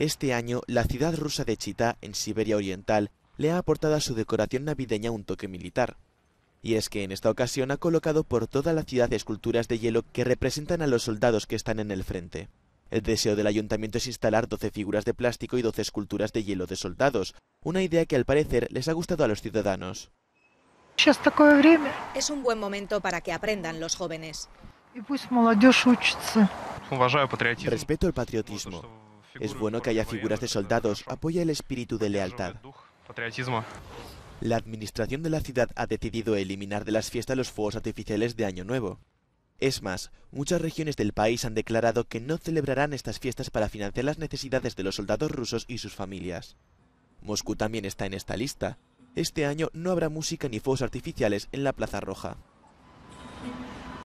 Este año, la ciudad rusa de Chita, en Siberia Oriental, le ha aportado a su decoración navideña un toque militar. Y es que en esta ocasión ha colocado por toda la ciudad esculturas de hielo que representan a los soldados que están en el frente. El deseo del ayuntamiento es instalar 12 figuras de plástico y 12 esculturas de hielo de soldados, una idea que al parecer les ha gustado a los ciudadanos. Es un buen momento para que aprendan los jóvenes. Respeto el patriotismo. Es bueno que haya figuras de soldados, apoya el espíritu de lealtad. La administración de la ciudad ha decidido eliminar de las fiestas los fuegos artificiales de Año Nuevo. Es más, muchas regiones del país han declarado que no celebrarán estas fiestas para financiar las necesidades de los soldados rusos y sus familias. Moscú también está en esta lista. Este año no habrá música ni fuegos artificiales en la Plaza Roja.